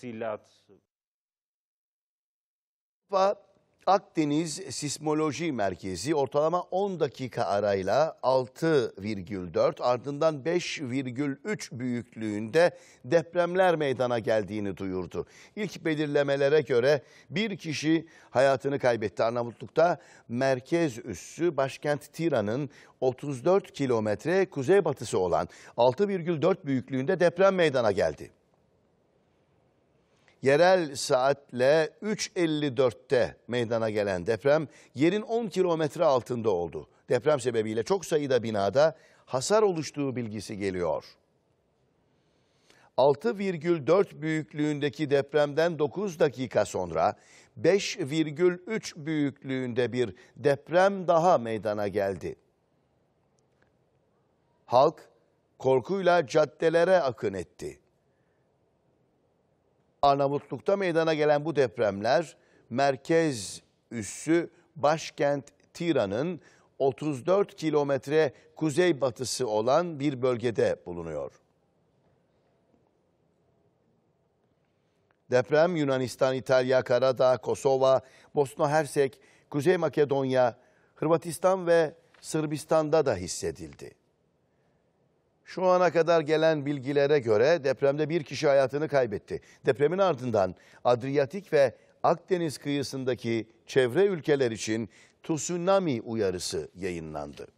teçhizat. Akdeniz Sismoloji Merkezi ortalama 10 dakika arayla 6,4 ardından 5,3 büyüklüğünde depremler meydana geldiğini duyurdu. İlk belirlemelere göre bir kişi hayatını kaybetti. Arnavutluk'ta merkez üssü başkent Tira'nın 34 kilometre kuzeybatısı olan 6,4 büyüklüğünde deprem meydana geldi yerel saatle 3.54'te meydana gelen deprem yerin 10 kilometre altında oldu. Deprem sebebiyle çok sayıda binada hasar oluştuğu bilgisi geliyor. 6,4 büyüklüğündeki depremden 9 dakika sonra 5,3 büyüklüğünde bir deprem daha meydana geldi. Halk korkuyla caddelere akın etti. Arnavutluk'ta meydana gelen bu depremler merkez üssü başkent Tiran'ın 34 kilometre kuzeybatısı olan bir bölgede bulunuyor. Deprem Yunanistan, İtalya, Karadağ, Kosova, Bosna Hersek, Kuzey Makedonya, Hırvatistan ve Sırbistan'da da hissedildi. Şu ana kadar gelen bilgilere göre depremde bir kişi hayatını kaybetti. Depremin ardından Adriyatik ve Akdeniz kıyısındaki çevre ülkeler için tsunami uyarısı yayınlandı.